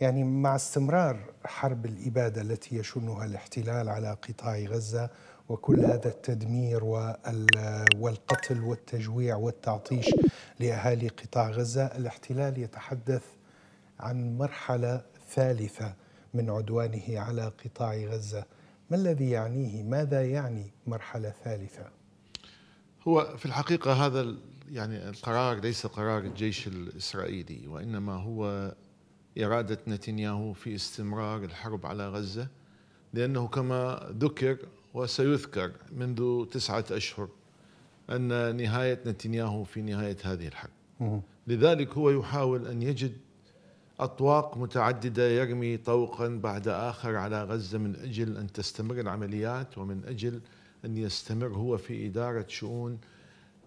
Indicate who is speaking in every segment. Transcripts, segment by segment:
Speaker 1: يعني مع استمرار حرب الإبادة التي يشنها الاحتلال على قطاع غزة وكل هذا التدمير والقتل والتجويع والتعطيش لأهالي قطاع غزة الاحتلال يتحدث عن مرحلة ثالثة من عدوانه على قطاع غزة ما الذي يعنيه ماذا يعني مرحلة ثالثة
Speaker 2: هو في الحقيقة هذا يعني القرار ليس قرار الجيش الإسرائيلي وإنما هو إرادة نتنياهو في استمرار الحرب على غزة لأنه كما ذكر وسيذكر منذ تسعة أشهر أن نهاية نتنياهو في نهاية هذه الحرب لذلك هو يحاول أن يجد أطواق متعددة يرمي طوقا بعد آخر على غزة من أجل أن تستمر العمليات ومن أجل أن يستمر هو في إدارة شؤون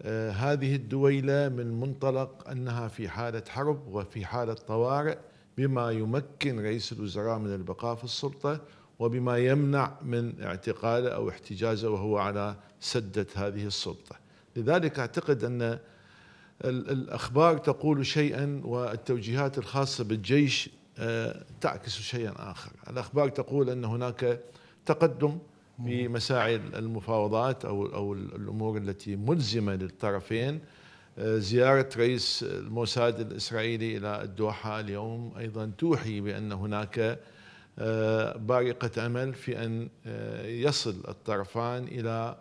Speaker 2: آه، هذه الدويلة من منطلق أنها في حالة حرب وفي حالة طوارئ بما يمكن رئيس الوزراء من البقاء في السلطه وبما يمنع من اعتقاله او احتجازه وهو على سده هذه السلطه. لذلك اعتقد ان الاخبار تقول شيئا والتوجيهات الخاصه بالجيش آه، تعكس شيئا اخر. الاخبار تقول ان هناك تقدم في مساعي المفاوضات او او الامور التي ملزمه للطرفين زيارة رئيس الموساد الإسرائيلي إلى الدوحة اليوم أيضا توحي بأن هناك آه، بارقة أمل في أن آه، يصل الطرفان إلى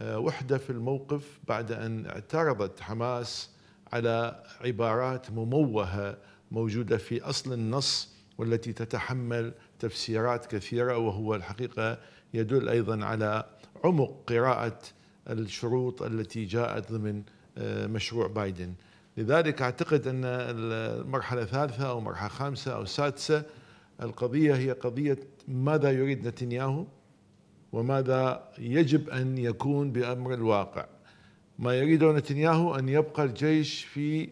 Speaker 2: آه، وحدة في الموقف بعد أن اعترضت حماس على عبارات مموهة موجودة في أصل النص والتي تتحمل تفسيرات كثيرة وهو الحقيقة يدل أيضا على عمق قراءة الشروط التي جاءت ضمن آه، مشروع بايدن لذلك أعتقد أن المرحلة الثالثة أو المرحلة الخامسة أو السادسة القضية هي قضية ماذا يريد نتنياهو وماذا يجب أن يكون بأمر الواقع ما يريده نتنياهو أن يبقى الجيش في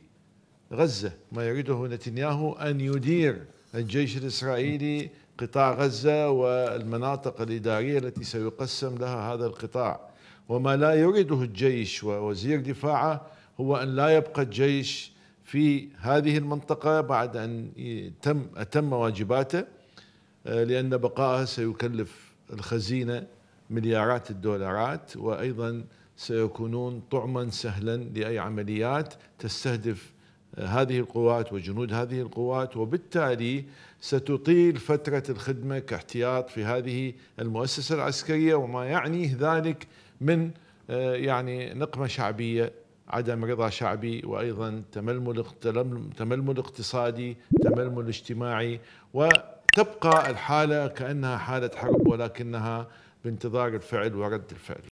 Speaker 2: غزة ما يريده نتنياهو أن يدير الجيش الإسرائيلي قطاع غزة والمناطق الإدارية التي سيقسم لها هذا القطاع وما لا يريده الجيش ووزير دفاعه هو أن لا يبقى الجيش في هذه المنطقة بعد أن تم أتم واجباته آه، لأن بقائها سيكلف الخزينة مليارات الدولارات وأيضا سيكونون طعما سهلا لأي عمليات تستهدف آه، هذه القوات وجنود هذه القوات وبالتالي ستطيل فترة الخدمة كاحتياط في هذه المؤسسة العسكرية وما يعنيه ذلك من آه، يعني نقمة شعبية عدم رضا شعبي وأيضا تململ تململ اقتصادي تململ اجتماعي وتبقى الحالة كأنها حالة حرب ولكنها بانتظار الفعل ورد الفعل